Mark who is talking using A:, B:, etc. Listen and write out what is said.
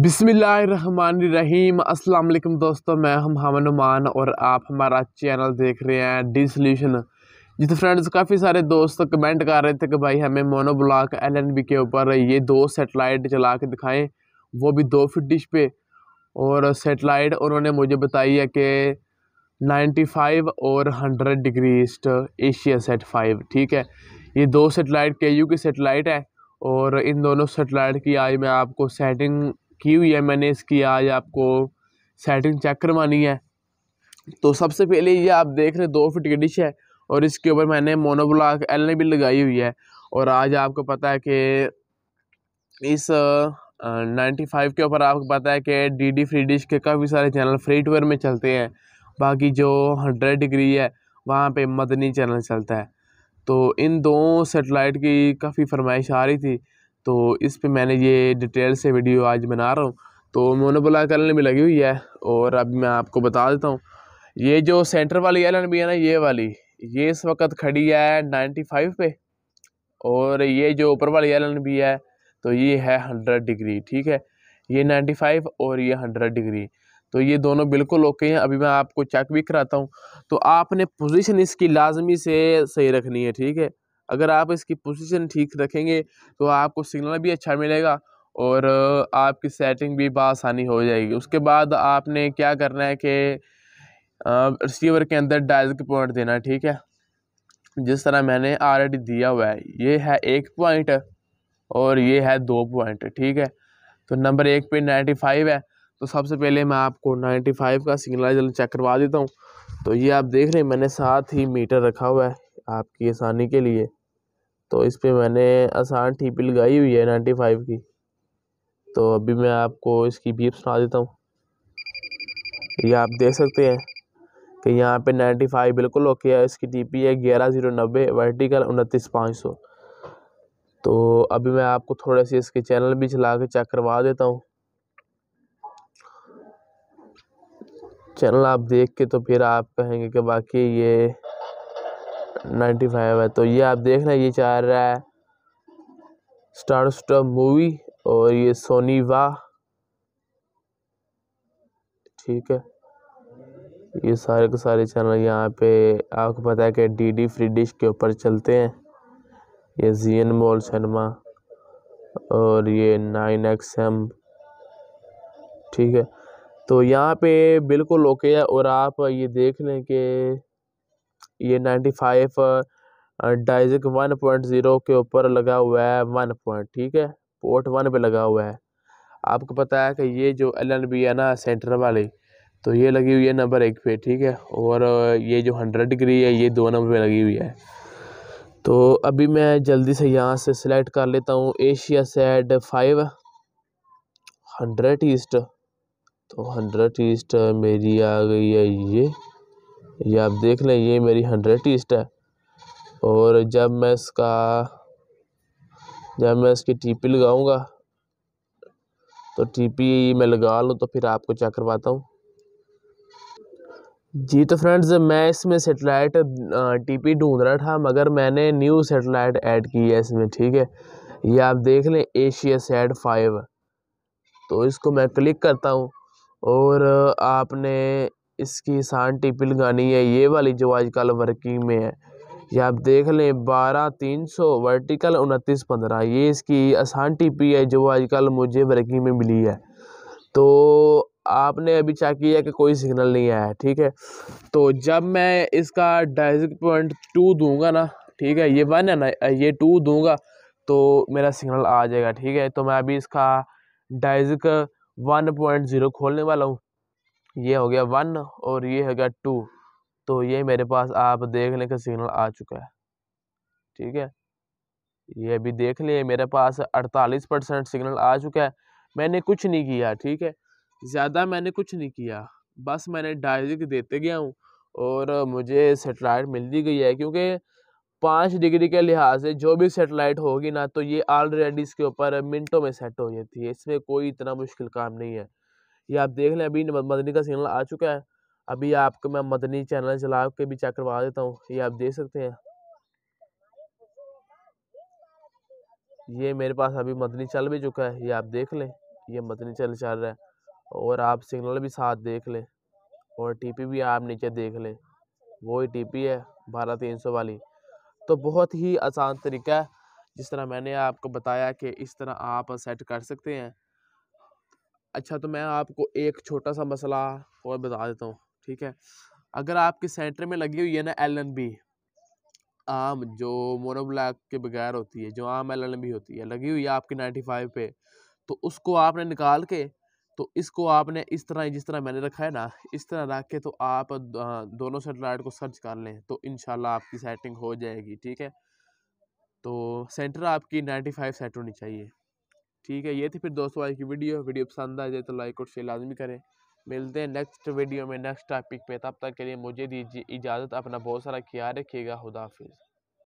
A: बिसमीम अस्सलाम वालेकुम दोस्तों मैं हम हमन मान और आप हमारा चैनल देख रहे हैं डी सल्यूशन जिस तो फ्रेंड्स काफ़ी सारे दोस्त कमेंट कर रहे थे कि भाई हमें मोनोब्लॉक एलएनबी के ऊपर ये दो सेटेलाइट चला के दिखाएं वो भी दो फिट डिश पे और सेटेलाइट उन्होंने मुझे बताई है कि 95 और 100 degree east Asia sat five ठीक है ये दो सेटेलाइट के यू की सेटेलाइट है और इन दोनों सेटेलाइट की आज मैं आपको सेटिंग की हुई है मैंने इसकी आज आपको सेटिंग चेक करवानी है तो सबसे पहले ये आप देख रहे हैं दो फिट की डिश है और इसके ऊपर मैंने मोनोब्लॉक एल भी लगाई हुई है और आज आपको पता है कि इस नाइन्टी फाइव के ऊपर आपको पता है कि डी डी फ्री डिश के काफ़ी सारे चैनल फ्री टूर में चलते हैं बाकी जो हंड्रेड डिग्री है वहाँ पे मदनी चैनल चलता है तो इन दो सेटेलाइट की काफ़ी फरमाइश आ रही थी तो इस पे मैंने ये डिटेल से वीडियो आज बना रहा हूँ तो मोनोबला एलन भी लगी हुई है और अब मैं आपको बता देता हूँ ये जो सेंटर वाली एलन भी है ना ये वाली ये इस वक्त खड़ी है नाइन्टी फाइव पे और ये जो ऊपर वाली एलन भी है तो ये है हंड्रेड डिग्री ठीक है ये नाइन्टी फाइव और ये हंड्रेड डिग्री तो ये दोनों बिल्कुल ओके हैं अभी मैं आपको चेक भी कराता हूँ तो आपने पोजीशन इसकी लाजमी से सही रखनी है ठीक है अगर आप इसकी पोजीशन ठीक रखेंगे तो आपको सिग्नल भी अच्छा मिलेगा और आपकी सेटिंग भी बसानी हो जाएगी उसके बाद आपने क्या करना है कि रिसीवर के अंदर डायल के पॉइंट देना ठीक है जिस तरह मैंने ऑलरेडी दिया हुआ है ये है एक पॉइंट और ये है दो पॉइंट ठीक है तो नंबर एक पे नाइन्टी फाइव है तो सबसे पहले मैं आपको नाइन्टी फाइव का सिग्नल चेक करवा देता हूँ तो ये आप देख रहे हैं मैंने साथ ही मीटर रखा हुआ है आपकी आसानी के लिए तो इस पर मैंने आसान टी पी लगाई हुई है नाइन्टी फाइव की तो अभी मैं आपको इसकी बीप सुना देता हूँ ये आप देख सकते हैं कि यहाँ पे फाइव बिल्कुल ओके है इसकी टीपी है ग्यारह जीरो नब्बे वर्टिकल उनतीस पाँच सौ तो अभी मैं आपको थोड़े से इसके चैनल भी चला के चेक करवा देता हूँ चैनल आप देख के तो फिर आप कहेंगे कि बाकी ये नाइन्टी फाइव है तो ये आप देख रहे हैं ये चाह रहा है स्टार स्टॉप मूवी और ये सोनी वाह ठीक है ये सारे के सारे चैनल यहाँ पे आपको पता है कि डी डी फ्री डिश के ऊपर चलते हैं ये जी एन मॉल शर्मा और ये नाइन एक्स एम ठीक है तो यहाँ पे बिल्कुल ओके है और आप ये देख लें कि ये नाइन्टी फाइव डाइजिक वन पॉइंट ज़ीरो के ऊपर लगा हुआ है वन पॉइंट ठीक है पोर्ट वन पे लगा हुआ है आपको पता है कि ये जो एल एन बी है ना सेंटर वाली तो ये लगी हुई है नंबर एक पे ठीक है और ये जो हंड्रेड डिग्री है ये दो नंबर पे लगी हुई है तो अभी मैं जल्दी से यहाँ से सिलेक्ट कर लेता हूँ Asia sat five hundred east तो हंड्रेड ईस्ट मेरी आ गई है ये ये आप देख लें ये मेरी हंड्रेड ईस्ट है और जब मैं इसका जब मैं इसकी टीपी लगाऊंगा तो टीपी मैं लगा लूँ तो फिर आपको चेक करवाता हूँ जी तो फ्रेंड्स मैं इसमें सेटेलाइट टीपी ढूंढ रहा था मगर मैंने न्यू सेटेलाइट ऐड की है इसमें ठीक है ये आप देख लें एशिया सेट फाइव तो इसको मैं क्लिक करता हूँ और आपने इसकी शान टिपिल गानी है ये वाली जो आजकल वर्किंग में है ये आप देख लें बारह तीन सौ वर्टिकल उनतीस पंद्रह ये इसकी आसान पी है जो आजकल मुझे वर्किंग में मिली है तो आपने अभी चेक किया कि कोई सिग्नल नहीं आया ठीक है तो जब मैं इसका ढाई पॉइंट टू दूंगा ना ठीक है ये वन है ना ये टू दूंगा तो मेरा सिग्नल आ जाएगा ठीक है तो मैं अभी इसका डाइजिक वन पॉइंट ज़ीरो खोलने वाला हूँ ये हो गया वन और ये हो गया टू तो ये मेरे पास आप देख लें कि सिग्नल आ चुका है ठीक है ये अभी देख लें मेरे पास अड़तालीस परसेंट सिग्नल आ चुका है मैंने कुछ नहीं किया ठीक है ज़्यादा मैंने कुछ नहीं किया बस मैंने डायरेक्ट देते गया हूँ और मुझे सेटेलाइट मिल दी गई है क्योंकि पाँच डिग्री के लिहाज से जो भी सेटेलाइट होगी ना तो ये ऑलरेडी इसके ऊपर मिनटों में सेट हो जाती है इसमें कोई इतना मुश्किल काम नहीं है ये आप देख लें अभी मदनी का सिग्नल आ चुका है अभी आपको मैं मदनी चैनल चला के भी चेक करवा देता हूँ ये आप देख सकते हैं ये मेरे पास अभी मदनी चल भी चुका है ये आप देख लें ये मदनी चल चल रहा है और आप सिग्नल भी साथ देख लें और टीपी भी आप नीचे देख लें वही टीपी है बारह तीन सौ वाली तो बहुत ही आसान तरीका है जिस तरह मैंने आपको बताया कि इस तरह आप सेट कर सकते हैं अच्छा तो मैं आपको एक छोटा सा मसला और बता देता हूँ ठीक है अगर आपके सेंटर में लगी हुई है ना एल एन बी आम जो मोनोब्लैक के बगैर होती है जो आम एल एन बी होती है लगी हुई है आपकी नाइन्टी फाइव पे तो उसको आपने निकाल के तो इसको आपने इस तरह जिस तरह मैंने रखा है ना इस तरह रख के तो आप हाँ, दोनों सेटेलाइट को सर्च कर लें तो इन आपकी सेटिंग हो जाएगी ठीक है तो सेंटर आपकी नाइन्टी फाइव सेट होनी चाहिए ठीक है ये थी फिर दोस्तों आज की वीडियो वीडियो पसंद आ जाए तो लाइक और शेयर लाजमी करें मिलते हैं नेक्स्ट वीडियो में नेक्स्ट टॉपिक पे तब तक के लिए मुझे दीजिए इजाज़त अपना बहुत सारा ख्याल रखिएगा खुदाफिज़